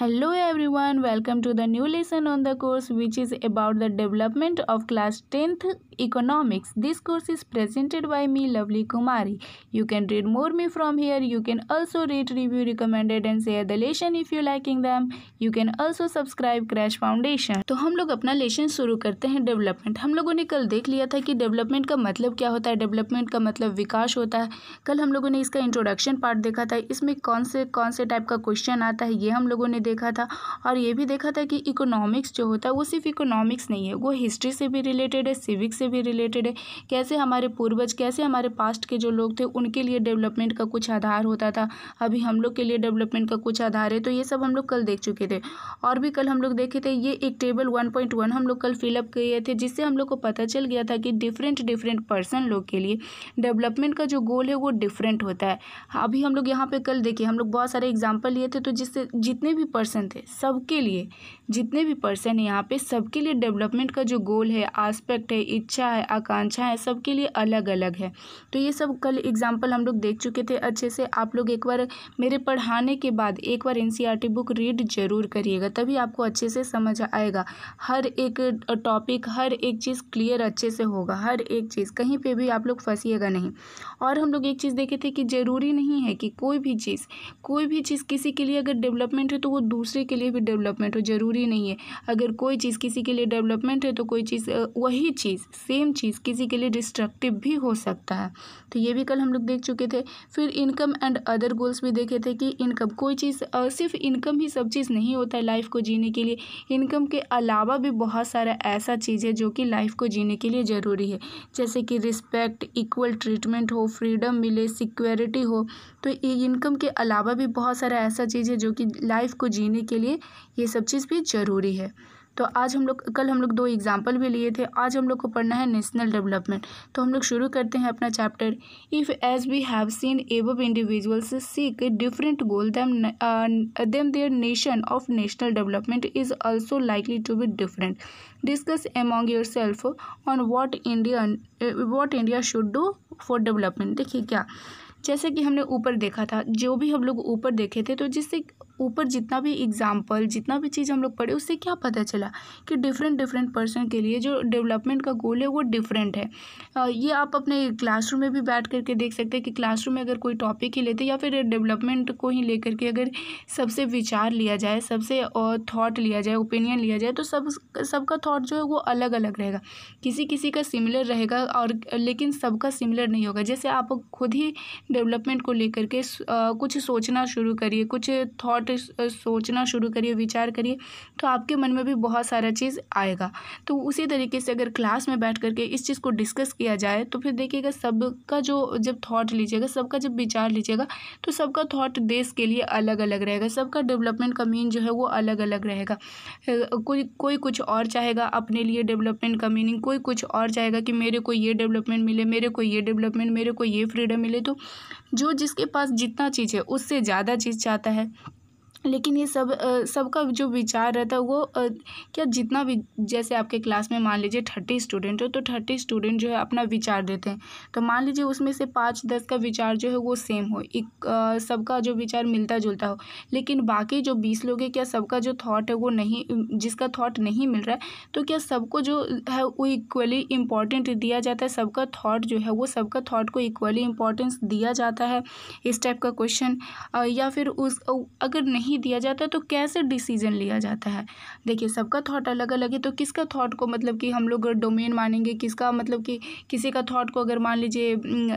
hello everyone welcome to the new lesson on the course which is about the development of class tenth economics this course is presented by me Lovely Kumari you can read more me from here you can also read review recommended and share the lesson if you liking them you can also subscribe crash foundation तो हम लोग अपना lesson शुरू करते हैं development हम लोगों ने कल देख लिया था कि डेवलपमेंट का मतलब क्या होता है डेवलपमेंट का मतलब विकास होता है कल हम लोगों ने इसका इंट्रोडक्शन पार्ट देखा था इसमें कौन से कौन से टाइप का क्वेश्चन आता है ये हम लोगों ने देखा था और ये भी देखा था कि इकोनॉमिक्स जो होता है वो सिर्फ इकोनॉमिक्स नहीं है वो हिस्ट्री से भी रिलेटेड है सिविक से भी रिलेटेड है कैसे हमारे पूर्वज कैसे हमारे पास्ट के जो लोग थे उनके लिए डेवलपमेंट का कुछ आधार होता था अभी हम लोग के लिए डेवलपमेंट का कुछ आधार है तो ये सब हम लोग कल देख चुके थे और भी कल हम लोग देखे थे ये एक टेबल वन पॉइंट वन हम लोग कल फिलअप किए थे जिससे हम लोग को पता चल गया था कि डिफरेंट डिफरेंट पर्सन लोग के लिए डेवलपमेंट का जो गोल है वो डिफरेंट होता है अभी हम लोग यहाँ पर कल देखिए हम लोग बहुत सारे एग्जाम्पल लिए थे तो जिससे जितने भी पर्सन थे सबके लिए जितने भी पर्सन है यहाँ पे सबके लिए डेवलपमेंट का जो गोल है आस्पेक्ट है इच्छा है आकांक्षा है सबके लिए अलग अलग है तो ये सब कल एग्जाम्पल हम लोग देख चुके थे अच्छे से आप लोग एक बार मेरे पढ़ाने के बाद एक बार एन बुक रीड जरूर करिएगा तभी आपको अच्छे से समझ आएगा हर एक टॉपिक हर एक चीज़ क्लियर अच्छे से होगा हर एक चीज़ कहीं पर भी आप लोग फंसीएगा नहीं और हम लोग एक चीज़ देखे थे कि ज़रूरी नहीं है कि कोई भी चीज़ कोई भी चीज़ किसी के लिए अगर डेवलपमेंट है तो वो दूसरे के लिए भी डेवलपमेंट हो ज़रूरी नहीं है अगर कोई चीज़ किसी के लिए डेवलपमेंट है तो कोई चीज़ वही चीज़ सेम चीज़ किसी के लिए डिस्ट्रक्टिव भी हो सकता है तो ये भी कल हम लोग देख चुके थे फिर इनकम एंड अदर गोल्स भी देखे थे कि इनकम कोई चीज़ सिर्फ इनकम ही सब चीज़ नहीं होता है लाइफ को जीने के लिए इनकम के अलावा भी बहुत सारा ऐसा चीज़ है जो कि लाइफ को जीने के लिए ज़रूरी है जैसे कि रिस्पेक्ट इक्वल ट्रीटमेंट हो फ्रीडम मिले सिक्योरिटी हो तो इनकम के अलावा भी बहुत सारा ऐसा चीज़ है जो कि लाइफ को जीने के लिए ये सब चीज़ भी ज़रूरी है तो आज हम लोग कल हम लोग दो एग्जाम्पल भी लिए थे आज हम लोग को पढ़ना है नेशनल डेवलपमेंट तो हम लोग शुरू करते हैं अपना chapter if as we have seen above individuals seek different goal them them their nation of national development is also likely to be different discuss among yourself on what India what India should do for development देखिए क्या जैसे कि हमने ऊपर देखा था जो भी हम लोग ऊपर देखे थे तो जिससे ऊपर जितना भी एग्ज़ाम्पल जितना भी चीज़ हम लोग पढ़े उससे क्या पता चला कि डिफरेंट डिफरेंट पर्सन के लिए जो डेवलपमेंट का गोल है वो डिफरेंट है ये आप अपने क्लासरूम में भी बैठ करके देख सकते हैं कि क्लासरूम में अगर कोई टॉपिक ही लेते या फिर डेवलपमेंट को ही लेकर के अगर सबसे विचार लिया जाए सबसे थाट लिया जाए ओपिनियन लिया जाए तो सब सबका थाट जो है वो अलग अलग रहेगा किसी किसी का सिमिलर रहेगा और लेकिन सबका सिमिलर नहीं होगा जैसे आप खुद ही डेवलपमेंट को लेकर के कुछ सोचना शुरू करिए कुछ थाट थॉट सोचना शुरू करिए विचार करिए तो आपके मन में भी बहुत सारा चीज़ आएगा तो उसी तरीके से अगर क्लास में बैठ करके इस चीज़ को डिस्कस किया जाए तो फिर देखिएगा सबका जो जब थॉट लीजिएगा सबका जब विचार लीजिएगा तो सबका थॉट देश के लिए अलग अलग रहेगा सबका डेवलपमेंट का मीन जो है वो अलग अलग रहेगा कोई कोई कुछ और चाहेगा अपने लिए डेवलपमेंट का मीनिंग कोई कुछ और चाहेगा कि मेरे को ये डेवलपमेंट मिले मेरे को ये डेवलपमेंट मेरे को ये फ्रीडम मिले तो जो जिसके पास जितना चीज़ है उससे ज़्यादा चीज़ चाहता है लेकिन ये सब सबका जो विचार रहता है वो क्या जितना भी जैसे आपके क्लास में मान लीजिए थर्टी स्टूडेंट हो तो थर्टी स्टूडेंट जो है अपना विचार देते हैं तो मान लीजिए उसमें से पाँच दस का विचार जो है वो सेम हो एक सबका जो विचार मिलता जुलता हो लेकिन बाकी जो बीस लोग हैं क्या सबका जो थाट है वो नहीं जिसका थाट नहीं मिल रहा है तो क्या सबको जो है वो इक्वली इम्पॉर्टेंट दिया जाता है सबका थाट जो है वो सबका थाट को इक्वली इम्पॉर्टेंस दिया जाता है इस टाइप का क्वेश्चन या फिर उस अगर नहीं नहीं दिया जाता तो कैसे डिसीजन लिया जाता है देखिए सबका थॉट अलग अलग है तो किसका थॉट को मतलब कि हम लोग डोमेन मानेंगे किसका मतलब कि किसी का थॉट को अगर मान लीजिए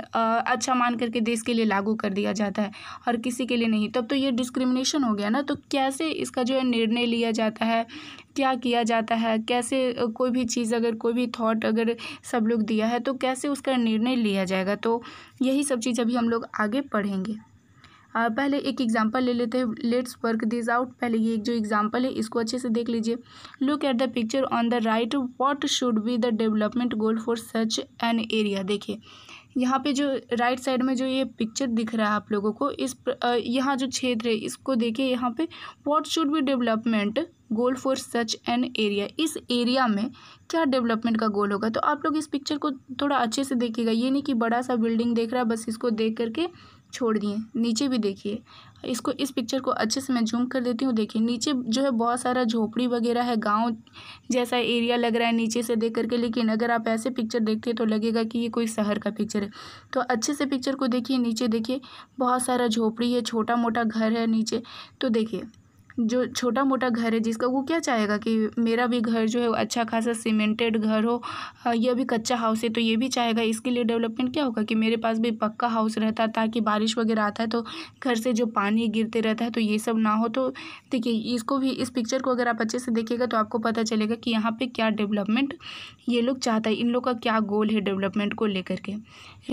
अच्छा मान करके देश के लिए लागू कर दिया जाता है और किसी के लिए नहीं तब तो ये डिस्क्रिमिनेशन हो गया ना तो कैसे इसका जो है निर्णय लिया जाता है क्या किया जाता है कैसे कोई भी चीज़ अगर कोई भी थॉट अगर सब लोग दिया है तो कैसे उसका निर्णय लिया जाएगा तो यही सब चीज़ अभी हम लोग आगे पढ़ेंगे पहले एक एग्जांपल ले लेते हैं लेट्स वर्क दिस आउट पहले ये एक जो एग्जांपल है इसको अच्छे से देख लीजिए look at the picture on the right what should be the development goal for such an area देखिए यहाँ पे जो राइट साइड में जो ये पिक्चर दिख रहा है आप लोगों को इस यहाँ जो क्षेत्र है इसको देखिए यहाँ पे what should be development goal for such an area इस एरिया में क्या डेवलपमेंट का गोल होगा तो आप लोग इस पिक्चर को थोड़ा अच्छे से देखिएगा ये नहीं कि बड़ा सा बिल्डिंग देख रहा है बस इसको देख करके छोड़ दिए नीचे भी देखिए इसको इस पिक्चर को अच्छे से मैं जूम कर देती हूँ देखिए नीचे जो है बहुत सारा झोपड़ी वगैरह है गांव जैसा एरिया लग रहा है नीचे से देख करके लेकिन अगर आप ऐसे पिक्चर देखते हैं तो लगेगा कि ये कोई शहर का पिक्चर है तो अच्छे से पिक्चर को देखिए नीचे देखिए बहुत सारा झोपड़ी है छोटा मोटा घर है नीचे तो देखिए जो छोटा मोटा घर है जिसका वो क्या चाहेगा कि मेरा भी घर जो है अच्छा खासा सीमेंटेड घर हो यह भी कच्चा हाउस है तो ये भी चाहेगा इसके लिए डेवलपमेंट क्या होगा कि मेरे पास भी पक्का हाउस रहता ताकि बारिश वगैरह आता है तो घर से जो पानी गिरते रहता है तो ये सब ना हो तो देखिए इसको भी इस पिक्चर को अगर आप अच्छे से देखिएगा तो आपको पता चलेगा कि यहाँ पर क्या डेवलपमेंट ये लोग चाहता है इन लोग का क्या गोल है डेवलपमेंट को लेकर के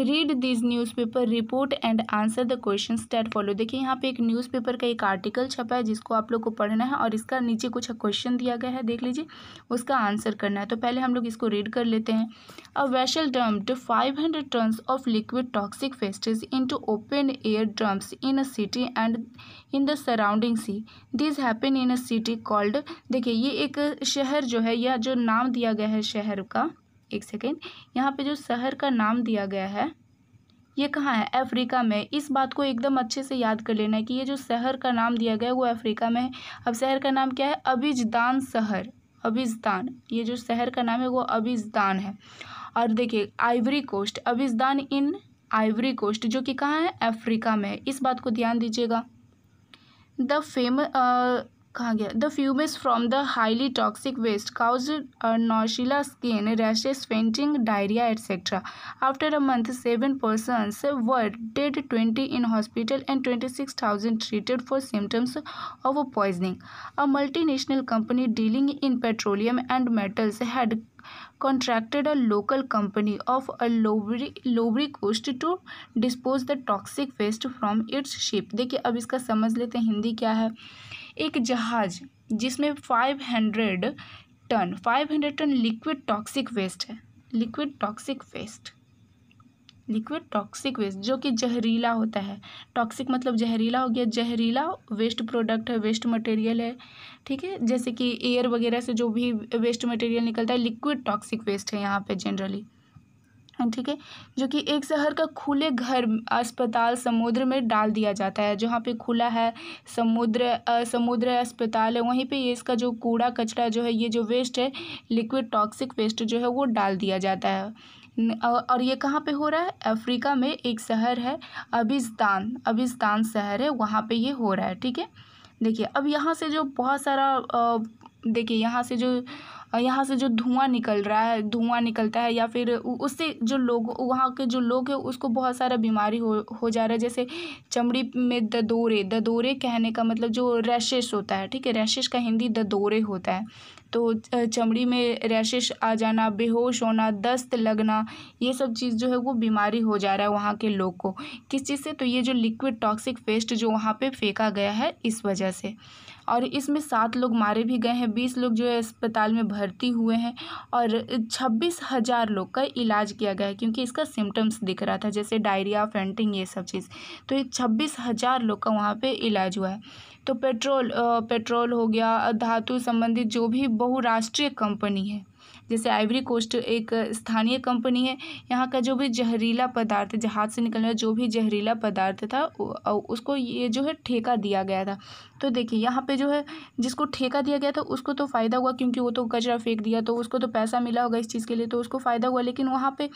read this newspaper report and answer the question state follow देखिए यहाँ पे एक न्यूज़पेपर का एक आर्टिकल छपा है जिसको आप लोग को पढ़ना है और इसका नीचे कुछ क्वेश्चन दिया गया है देख लीजिए उसका आंसर करना है तो पहले हम लोग इसको रीड कर लेते हैं a vessel dumped five hundred tons of liquid toxic wastes to open air drums in a city and in the surrounding sea this happen in a city called देखिए ये एक शहर जो है या जो नाम दिया गया है शहर का एक सेकेंड यहाँ पे जो शहर का नाम दिया गया है ये कहाँ है अफ्रीका में इस बात को एकदम अच्छे से याद कर लेना है कि ये जो शहर का नाम दिया गया है वो अफ्रीका में है अब शहर का नाम क्या है अबिजदान शहर अबिजदान ये जो शहर का नाम है वो अबिजदान है और देखिए Ivory Coast Abidjan in Ivory Coast जो कि कहाँ है अफ्रीका में है इस बात को ध्यान दीजिएगा द फेम कहा गया the fumes from the highly toxic waste cause nausea skin rashes fainting diarrhoea etcetera after a month seven person were dead twenty in hospital and twenty six thousand treated for symptoms of poisoning a multi national company dealing in petroleum and metals had contracted a local company of a लोबरी Coast to dispose the toxic waste from its ship देखिए अब इसका समझ लेते हैं हिंदी क्या है एक जहाज जिसमें five hundred ton five hundred ton liquid toxic waste है liquid toxic waste liquid toxic waste जो कि जहरीला होता है टॉक्सिक मतलब जहरीला हो गया जहरीला वेस्ट प्रोडक्ट है वेस्ट मटेरियल है ठीक है जैसे कि एयर वगैरह से जो भी वेस्ट मटेरियल निकलता है लिक्विड टॉक्सिक वेस्ट है यहाँ पे जनरली हाँ, ठीक है जो कि एक शहर का खुले घर अस्पताल समुद्र में डाल दिया जाता है जहाँ पे खुला है समुद्र समुद्र अस्पताल है वहीं पे ये इसका जो कूड़ा कचरा जो है ये जो वेस्ट है लिक्विड टॉक्सिक वेस्ट जो है वो डाल दिया जाता है और ये कहाँ पे हो रहा है अफ्रीका में एक शहर है अबिस्तान अबिस्तान शहर है वहाँ पर ये हो रहा है ठीक है देखिए अब यहाँ से जो बहुत सारा देखिए यहाँ से जो यहाँ से जो धुआँ निकल रहा है धुआँ निकलता है या फिर उससे जो लोग वहाँ के जो लोग हैं उसको बहुत सारा बीमारी हो हो जा रहा है जैसे चमड़ी में ददोरे ददोरे कहने का मतलब जो रैशेस होता है ठीक है रैशेस का हिंदी ददोरे होता है तो चमड़ी में रैशेस आ जाना बेहोश होना दस्त लगना ये सब चीज़ जो है वो बीमारी हो जा रहा है वहाँ के लोग को किस चीज़ से तो ये जो लिक्विड टॉक्सिक पेस्ट जो वहाँ पर फेंका गया है इस वजह से और इसमें सात लोग मारे भी गए हैं बीस लोग जो है अस्पताल में भर्ती हुए हैं और छब्बीस हज़ार लोग का इलाज किया गया है क्योंकि इसका सिम्टम्स दिख रहा था जैसे डायरिया फेंटिंग ये सब चीज़ तो ये छब्बीस हज़ार लोग का वहाँ पर इलाज हुआ है तो पेट्रोल पेट्रोल हो गया धातु संबंधित जो भी बहुराष्ट्रीय कंपनी है जैसे आइवरी कोस्ट एक स्थानीय कंपनी है यहाँ का जो भी जहरीला पदार्थ जहाज से निकलने जो भी जहरीला पदार्थ था उसको ये जो है ठेका दिया गया था तो देखिए यहाँ पे जो है जिसको ठेका दिया गया था उसको तो फ़ायदा हुआ क्योंकि वो तो कचरा फेंक दिया तो उसको तो पैसा मिला होगा इस चीज़ के लिए तो उसको फ़ायदा हुआ लेकिन वहाँ पे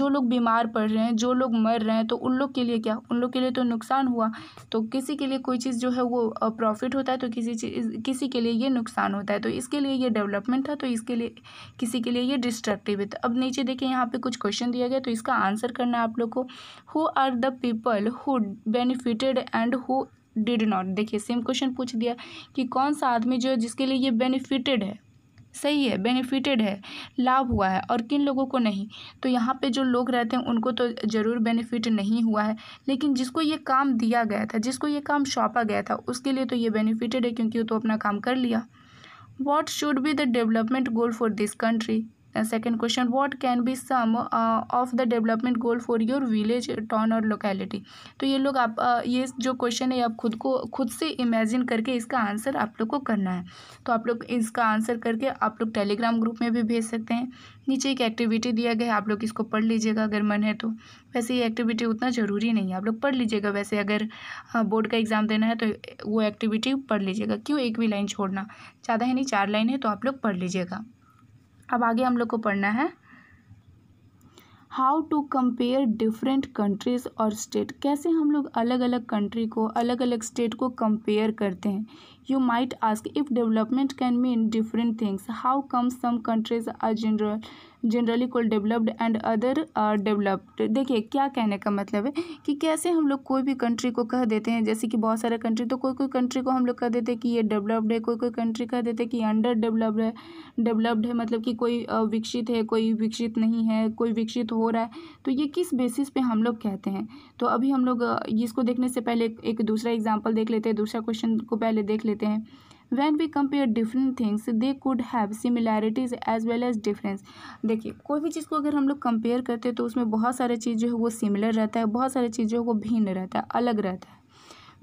जो लोग बीमार पड़ रहे हैं जो लोग मर रहे हैं तो उन लोग के लिए क्या उन लोग के लिए तो नुकसान हुआ तो किसी के लिए कोई चीज़ जो है वो प्रॉफिट होता है तो किसी चीज़ किसी के लिए ये नुकसान होता है तो इसके लिए ये डेवलपमेंट था तो इसके लिए किसी के लिए ये डिस्ट्रक्टिव है अब नीचे देखिए यहाँ पर कुछ क्वेश्चन दिया गया तो इसका आंसर करना है आप लोग को who are the people who benefited and who did not देखिए सेम क्वेश्चन पूछ दिया कि कौन सा आदमी जो है जिसके लिए ये बेनिफिटेड है सही है बेनिफिटेड है लाभ हुआ है और किन लोगों को नहीं तो यहाँ पे जो लोग रहते हैं उनको तो ज़रूर बेनिफिट नहीं हुआ है लेकिन जिसको ये काम दिया गया था जिसको ये काम सौंपा गया था उसके लिए तो ये बेनिफिटेड है क्योंकि वो तो अपना काम कर लिया what should be the development goal for this country second question what can be some of the development goal for your village town और लोकेलिटी तो ये लोग आप uh, ये जो क्वेश्चन है आप खुद को खुद से इमेजिन करके इसका आंसर आप लोग को करना है तो आप लोग इसका आंसर करके आप लोग टेलीग्राम ग्रुप में भी भेज सकते हैं नीचे एक एक्टिविटी दिया गया है आप लोग इसको पढ़ लीजिएगा अगर मन है तो वैसे ये एक्टिविटी उतना ज़रूरी नहीं है आप लोग पढ़ लीजिएगा वैसे अगर बोर्ड हाँ, का एग्ज़ाम देना है तो वो एक्टिविटी पढ़ लीजिएगा क्यों एक भी लाइन छोड़ना ज़्यादा है नहीं चार लाइन है तो आप लोग पढ़ लीजिएगा अब आगे हम लोग को पढ़ना है how to compare different countries और स्टेट कैसे हम लोग अलग अलग कंट्री को अलग अलग स्टेट को कंपेयर करते हैं you might ask if development can mean different things how come some countries are general generally call developed and other developed देखिए क्या कहने का मतलब है कि कैसे हम लोग कोई भी कंट्री को कह देते हैं जैसे कि बहुत सारे कंट्री तो कोई कोई कंट्री को हम लोग कह देते हैं कि ये डेवलप्ड है कोई कोई कंट्री कह देते हैं कि अंडर डेवलप्ड है डेवलप्ड है मतलब कि कोई विकसित है कोई विकसित नहीं है कोई विकसित हो रहा है तो ये किस बेसिस पे हम लोग कहते हैं तो अभी हम लोग इसको देखने से पहले एक दूसरा एग्जाम्पल देख लेते हैं दूसरा क्वेश्चन को पहले देख लेते देते हैं when we compare different things they could have similarities as well as difference देखिए कोई भी चीज़ को अगर हम लोग कंपेयर करते हैं तो उसमें बहुत सारे चीज़ जो है वो सिमिलर रहता है बहुत सारे चीज़ जो है वो भिन्न रहता है अलग रहता है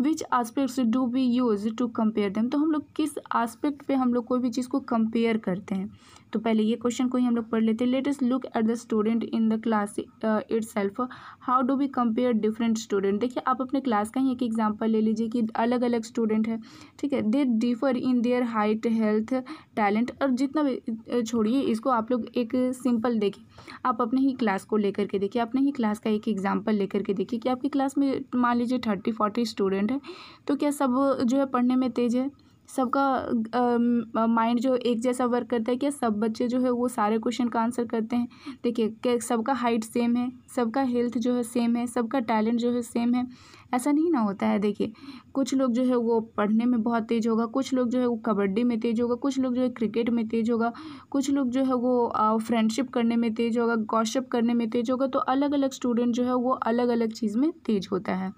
which aspects do we use to compare them तो हम लोग किस आस्पेक्ट पर हम लोग कोई भी चीज़ को कंपेयर करते हैं तो पहले ये क्वेश्चन को ही हम लोग पढ़ लेते हैं let's look at the student in the class itself how do we compare different student देखिए आप अपने क्लास का ही एक एग्जाम्पल ले लीजिए कि अलग अलग स्टूडेंट है ठीक है they differ in their height health talent और जितना भी छोड़िए इसको आप लोग एक सिंपल देखिए आप अपने ही क्लास को लेकर के देखिए अपने ही क्लास का एक एग्जाम्पल लेकर के देखिए कि आपकी क्लास में मान लीजिए थर्टी फोर्टी स्टूडेंट है तो क्या सब जो है पढ़ने में तेज़ है सबका माइंड जो एक जैसा वर्क करता है क्या सब बच्चे जो है वो सारे क्वेश्चन का आंसर करते हैं देखिए क्या सबका हाइट सेम है सबका हेल्थ जो है सेम है सबका टैलेंट जो है सेम है ऐसा नहीं ना होता है देखिए कुछ लोग जो है वो पढ़ने में बहुत तेज़ होगा कुछ लोग जो है वो कबड्डी में तेज़ होगा कुछ लोग जो है क्रिकेट में तेज़ होगा कुछ लोग जो है वो फ्रेंडशिप करने में तेज़ होगा गॉशअप करने में तेज़ होगा तो अलग अलग स्टूडेंट जो है वो अलग अलग चीज़ में तेज़ होता है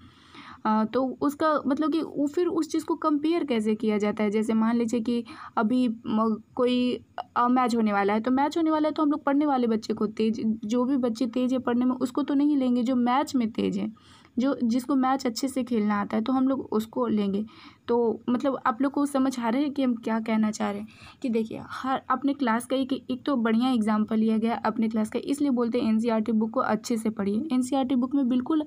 तो उसका मतलब कि वो फिर उस चीज़ को कंपेयर कैसे किया जाता है जैसे मान लीजिए कि अभी कोई मैच होने वाला है तो मैच होने वाला है तो हम लोग पढ़ने वाले बच्चे को तेज जो भी बच्चे तेज है पढ़ने में उसको तो नहीं लेंगे जो मैच में तेज है जो जिसको मैच अच्छे से खेलना आता है तो हम लोग उसको लेंगे तो मतलब आप लोग को समझ आ रहे हैं कि हम क्या कहना चाह रहे हैं कि देखिए हर अपने क्लास का एक एक तो बढ़िया एग्जाम्पल लिया गया अपने क्लास का इसलिए बोलते हैं एन बुक e को अच्छे से पढ़िए एन बुक e में बिल्कुल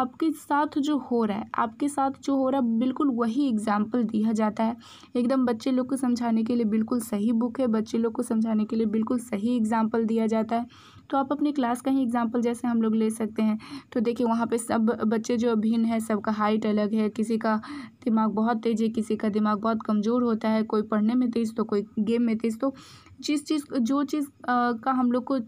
आपके साथ जो हो रहा है आपके साथ जो हो रहा है बिल्कुल वही एग्जाम्पल दिया जाता है एकदम बच्चे लोग को समझाने के लिए बिल्कुल सही बुक है बच्चे लोग को समझाने के लिए बिल्कुल सही एग्जाम्पल दिया जाता है तो आप अपनी क्लास का ही एग्जाम्पल जैसे हम लोग ले सकते हैं तो देखिए वहाँ पर सब बच्चे जो भिन्न है सबका हाइट अलग है किसी का दिमाग बहुत तेज़ है किसी का दिमाग बहुत कमज़ोर होता है कोई पढ़ने में तेज़ तो कोई गेम में तेज़ तो जिस चीज़ जो चीज़ का हम लोग को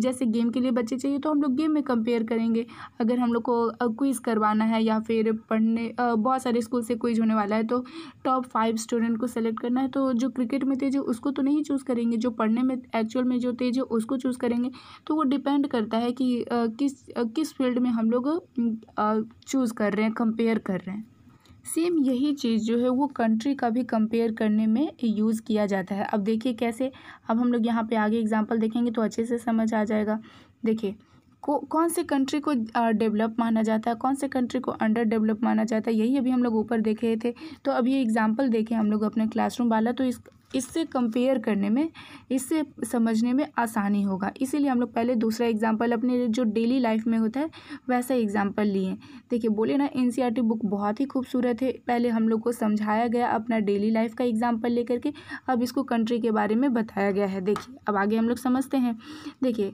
जैसे गेम के लिए बच्चे चाहिए तो हम लोग गेम में कंपेयर करेंगे अगर हम लोग को क्विज़ करवाना है या फिर पढ़ने बहुत सारे स्कूल से क्विज़ होने वाला है तो टॉप फाइव स्टूडेंट को सेलेक्ट करना है तो जो क्रिकेट में तेज है उसको तो नहीं चूज़ करेंगे जो पढ़ने में एक्चुअल में जो तेज है उसको चूज़ करेंगे तो वो डिपेंड करता है कि किस किस फील्ड में हम लोग चूज़ कर रहे हैं कंपेयर कर रहे हैं सेम यही चीज़ जो है वो कंट्री का भी कंपेयर करने में यूज़ किया जाता है अब देखिए कैसे अब हम लोग यहाँ पे आगे एग्जांपल देखेंगे तो अच्छे से समझ आ जाएगा देखिए को कौन से कंट्री को डेवलप माना जाता है कौन से कंट्री को अंडर डेवलप माना जाता है यही अभी हम लोग ऊपर देखे थे तो अब ये एग्जाम्पल देखें हम लोग अपने क्लासरूम वाला तो इस इससे कंपेयर करने में इससे समझने में आसानी होगा इसीलिए हम लोग पहले दूसरा एग्जाम्पल अपने जो डेली लाइफ में होता है वैसा एग्जाम्पल लिए देखिए बोले ना एन बुक e बहुत ही खूबसूरत है पहले हम लोग को समझाया गया अपना डेली लाइफ का एग्जाम्पल लेकर के अब इसको कंट्री के बारे में बताया गया है देखिए अब आगे हम लोग समझते हैं देखिए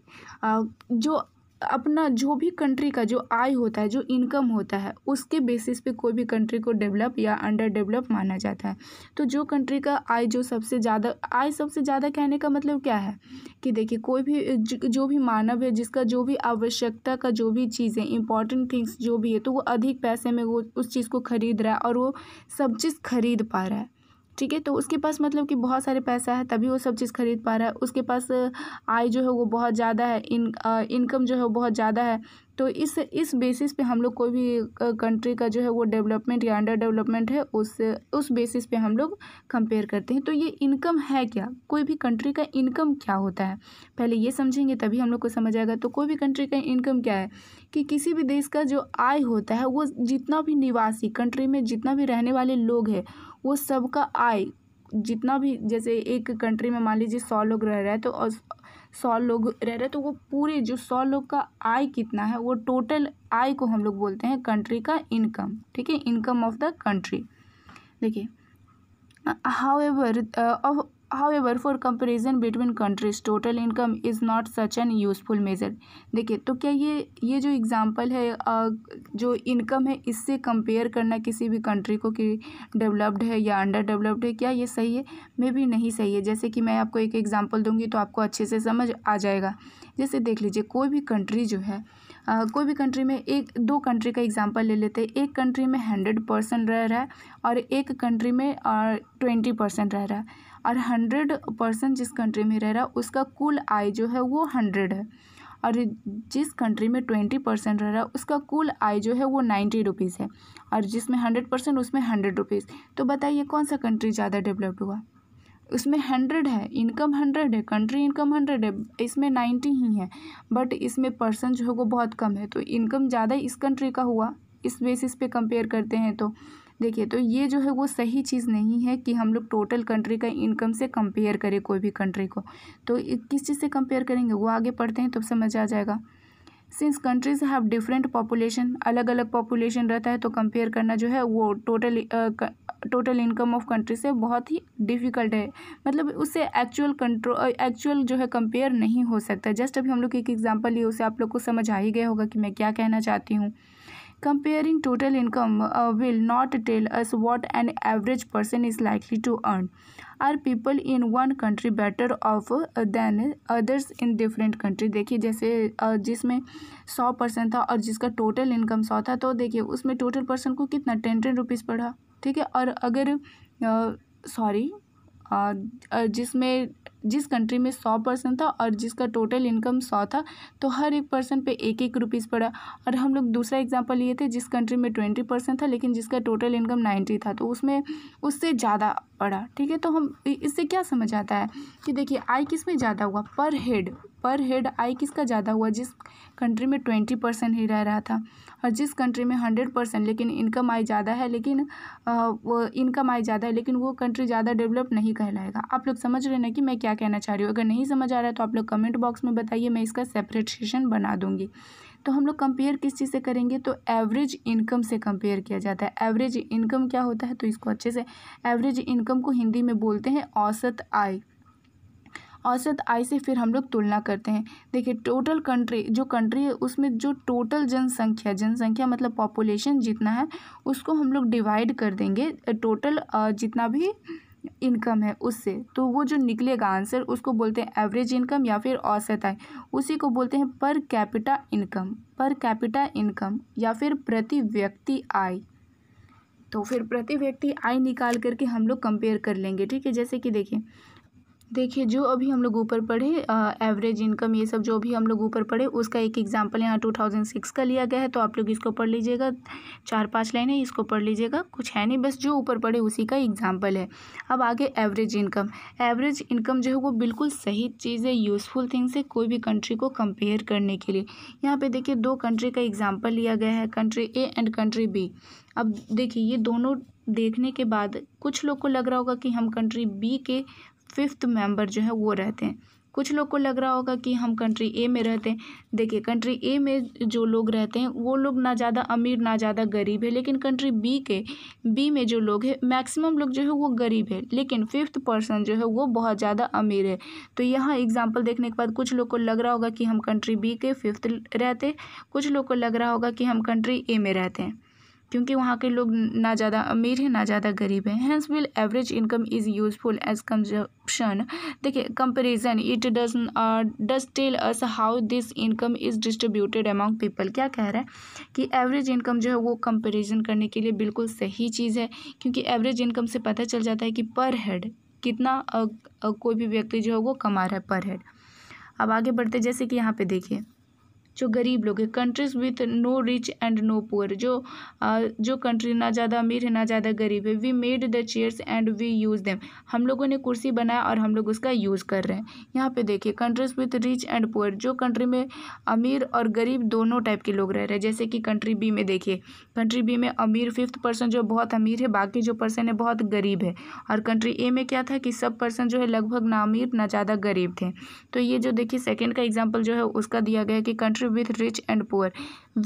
जो अपना जो भी कंट्री का जो आय होता है जो इनकम होता है उसके बेसिस पे कोई भी कंट्री को डेवलप या अंडर डेवलप माना जाता है तो जो कंट्री का आय जो सबसे ज़्यादा आय सबसे ज़्यादा कहने का मतलब क्या है कि देखिए कोई भी जो भी मानव है जिसका जो भी आवश्यकता का जो भी चीज़ें इंपॉर्टेंट थिंग्स जो भी है तो वो अधिक पैसे में वो उस चीज़ को खरीद रहा है और वो सब चीज़ खरीद पा रहा है ठीक है तो उसके पास मतलब कि बहुत सारे पैसा है तभी वो सब चीज़ खरीद पा रहा है उसके पास आय जो है वो बहुत ज़्यादा है इन इनकम जो है वो बहुत ज़्यादा है तो इस इस बेसिस पे हम लोग कोई भी कंट्री का जो है वो डेवलपमेंट या अंडर डेवलपमेंट है उस उस बेसिस पे हम लोग कंपेयर करते हैं तो ये इनकम है क्या कोई भी कंट्री का इनकम क्या होता है पहले ये समझेंगे तभी हम लोग को समझ आएगा तो कोई भी कंट्री का इनकम क्या है कि किसी भी देश का जो आय होता है वो जितना भी निवासी कंट्री में जितना भी रहने वाले लोग हैं वो सब का आय जितना भी जैसे एक कंट्री में मान लीजिए सौ लोग रह रहे हैं तो सौ लोग रह रहे तो वो पूरे जो सौ लोग का आय कितना है वो टोटल आय को हम लोग बोलते हैं कंट्री का इनकम ठीक है इनकम ऑफ द कंट्री देखिए however uh, However, for comparison between countries total income is not such an useful measure देखिए तो क्या ये ये जो एग्ज़ाम्पल है जो इनकम है इससे कंपेयर करना किसी भी कंट्री को कि डेवलप्ड है या अंडर डेवलप्ड है क्या ये सही है मे भी नहीं सही है जैसे कि मैं आपको एक एग्ज़ाम्पल दूंगी तो आपको अच्छे से समझ आ जाएगा जैसे देख लीजिए कोई भी कंट्री जो है कोई भी कंट्री में एक दो कंट्री का एग्ज़ाम्पल ले लेते हैं एक कंट्री में हंड्रेड परसेंट रह रहा है और एक कंट्री में ट्वेंटी परसेंट रह रहा है और हंड्रेड परसेंट जिस कंट्री में रह रहा है उसका कुल आय जो है वो हंड्रेड है और जिस कंट्री में ट्वेंटी परसेंट रह रहा है उसका कुल आय जो है वो नाइन्टी रुपीज़ है और जिसमें हंड्रेड परसेंट उसमें हंड्रेड रुपीज़ तो बताइए कौन सा कंट्री ज़्यादा डेवलप्ड हुआ उसमें हंड्रेड है इनकम हंड्रेड है कंट्री इनकम हंड्रेड है इसमें नाइन्टी ही है बट इसमें पर्सन जो है वो बहुत कम है तो इनकम ज़्यादा इस कंट्री का हुआ इस बेसिस पे कंपेयर करते हैं तो देखिए तो ये जो है वो सही चीज़ नहीं है कि हम लोग टोटल कंट्री का इनकम से कंपेयर करें कोई भी कंट्री को तो किस चीज़ से कंपेयर करेंगे वो आगे पढ़ते हैं तब तो समझ आ जाएगा since countries have different population अलग अलग पॉपुलेशन रहता है तो कंपेयर करना जो है वो total total income of country से बहुत ही डिफ़िकल्ट है मतलब उससे एक्चुअल कंट्रो एक्चुअल जो है कंपेयर नहीं हो सकता जस्ट अभी हम लोग एक एग्जांपल लिए उसे आप लोग को समझ आ ही गया होगा कि मैं क्या कहना चाहती हूँ comparing total income will not tell us what an average person is likely to earn are people in one country better off than others in different country देखिए जैसे uh, जिसमें सौ परसेंट था और जिसका टोटल इनकम सौ था तो देखिए उसमें टोटल पर्सन को कितना टेन टेन रुपीज़ पड़ा ठीक है और अगर सॉरी जिसमें जिस कंट्री में सौ परसेंट था और जिसका टोटल इनकम सौ था तो हर एक पर्सन पे एक एक रुपीज़ पड़ा और हम लोग दूसरा एग्जांपल लिए थे जिस कंट्री में ट्वेंटी परसेंट था लेकिन जिसका टोटल इनकम नाइन्टी था तो उसमें उससे ज़्यादा पड़ा ठीक है तो हम इससे क्या समझ आता है कि देखिए आय किस में ज़्यादा हुआ पर हेड पर हेड आई किसका ज़्यादा हुआ जिस कंट्री में ट्वेंटी परसेंट ही रह रहा था और जिस कंट्री में हंड्रेड परसेंट लेकिन इनकम आई ज़्यादा है लेकिन वो इनकम आई ज़्यादा है लेकिन वो कंट्री ज़्यादा डेवलप नहीं कहलाएगा आप लोग समझ रहे ना कि मैं क्या कहना चाह रही हूँ अगर नहीं समझ आ रहा है तो आप लोग कमेंट बॉक्स में बताइए मैं इसका सेपरेट सेशन बना दूँगी तो हम लोग कंपेयर किस चीज़ से करेंगे तो एवरेज इनकम से कंपेयर किया जाता है एवरेज इनकम क्या होता है तो इसको अच्छे से एवरेज इनकम को हिंदी में बोलते हैं औसत आय औसत आय से फिर हम लोग तुलना करते हैं देखिए टोटल कंट्री जो कंट्री है उसमें जो टोटल जनसंख्या जनसंख्या मतलब पॉपुलेशन जितना है उसको हम लोग डिवाइड कर देंगे टोटल जितना भी इनकम है उससे तो वो जो निकलेगा आंसर उसको बोलते हैं एवरेज इनकम या फिर औसत आय उसी को बोलते हैं per capita income per capita income या फिर प्रति व्यक्ति आय तो फिर प्रति व्यक्ति आय निकाल करके हम लोग कंपेयर कर लेंगे ठीक है जैसे कि देखिए देखिए जो अभी हम लोग ऊपर पढ़े एवरेज इनकम ये सब जो भी हम लोग ऊपर पढ़े उसका एक एग्जांपल यहाँ टू थाउजेंड सिक्स का लिया गया है तो आप लोग इसको पढ़ लीजिएगा चार पांच लाइनें इसको पढ़ लीजिएगा कुछ है नहीं बस जो ऊपर पढ़े उसी का एग्जांपल है अब आगे एवरेज इनकम एवरेज इनकम जो है वो बिल्कुल सही चीज़ है यूज़फुल थिंग्स है कोई भी कंट्री को कंपेयर करने के लिए यहाँ पर देखिए दो कंट्री का एग्जाम्पल लिया गया है country A and country B अब देखिए ये दोनों देखने के बाद कुछ लोग को लग रहा होगा कि हम कंट्री बी के फिफ्थ मेंबर जो है वो रहते हैं कुछ लोग को लग रहा होगा कि हम कंट्री ए में रहते हैं देखिए कंट्री ए में जो लोग रहते हैं वो लोग ना ज़्यादा अमीर ना ज़्यादा गरीब है लेकिन कंट्री बी के बी में जो लोग हैं मैक्सिमम लोग जो है वो गरीब है लेकिन फिफ्थ पर्सन जो है वो बहुत ज़्यादा अमीर है तो यहाँ एग्जाम्पल देखने के बाद कुछ लोग को लग रहा होगा कि हम कंट्री बी के फिफ्थ रहते कुछ लोग को लग रहा होगा कि हम कंट्री ए में रहते हैं क्योंकि वहाँ के लोग ना ज़्यादा अमीर हैं ना ज़्यादा गरीब हैं hence will average income is useful as consumption देखिए comparison it does does tell us how this income is distributed among people क्या कह रहा है कि एवरेज इनकम जो है वो कंपेरिजन करने के लिए बिल्कुल सही चीज़ है क्योंकि एवरेज इनकम से पता चल जाता है कि पर हेड कितना uh, uh, कोई भी व्यक्ति जो है वो कमा रहा है पर हेड अब आगे बढ़ते जैसे कि यहाँ पे देखिए जो गरीब लोग हैं countries with no rich and no poor जो जो कंट्री ना ज़्यादा अमीर है ना ज़्यादा गरीब है we made the chairs and we use them हम लोगों ने कुर्सी बनाया और हम लोग उसका यूज़ कर रहे हैं यहाँ पे देखिए countries with rich and poor जो कंट्री में अमीर और गरीब दोनों टाइप के लोग रह रहे हैं जैसे कि कंट्री बी में देखिए कंट्री बी में अमीर फिफ्थ पर्सन जो बहुत अमीर है बाकी जो पर्सन है बहुत गरीब है और कंट्री ए में क्या था कि सब पर्सन जो है लगभग ना अमीर ना ज़्यादा गरीब थे तो ये जो देखिए सेकेंड का एग्जाम्पल जो है उसका दिया गया कि country with rich and poor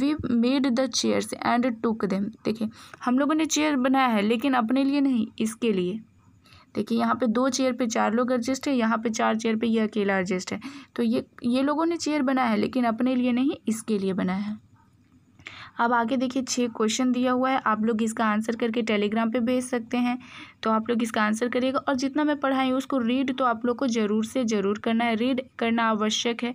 we made the chairs and took them देखिए हम लोगों ने चेयर बनाया है लेकिन अपने लिए नहीं इसके लिए देखिए यहाँ पे दो चेयर पे चार लोग एडजस्ट है यहाँ पे चार चेयर पे ये अकेला एडजस्ट है तो ये ये लोगों ने चेयर बनाया है लेकिन अपने लिए नहीं इसके लिए बनाया है अब आगे देखिए छः क्वेश्चन दिया हुआ है आप लोग इसका आंसर करके टेलीग्राम पे भेज सकते हैं तो आप लोग इसका आंसर करिएगा और जितना मैं पढ़ाई हूँ उसको रीड तो आप लोग को ज़रूर से ज़रूर करना है रीड करना आवश्यक है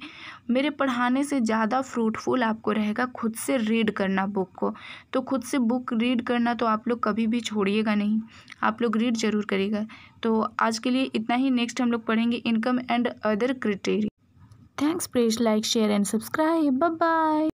मेरे पढ़ाने से ज़्यादा फ्रूटफुल आपको रहेगा खुद से रीड करना बुक को तो खुद से बुक रीड करना तो आप लोग कभी भी छोड़िएगा नहीं आप लोग रीड ज़रूर करिएगा तो आज के लिए इतना ही नेक्स्ट हम लोग पढ़ेंगे income and other criteria thanks please like share and subscribe bye bye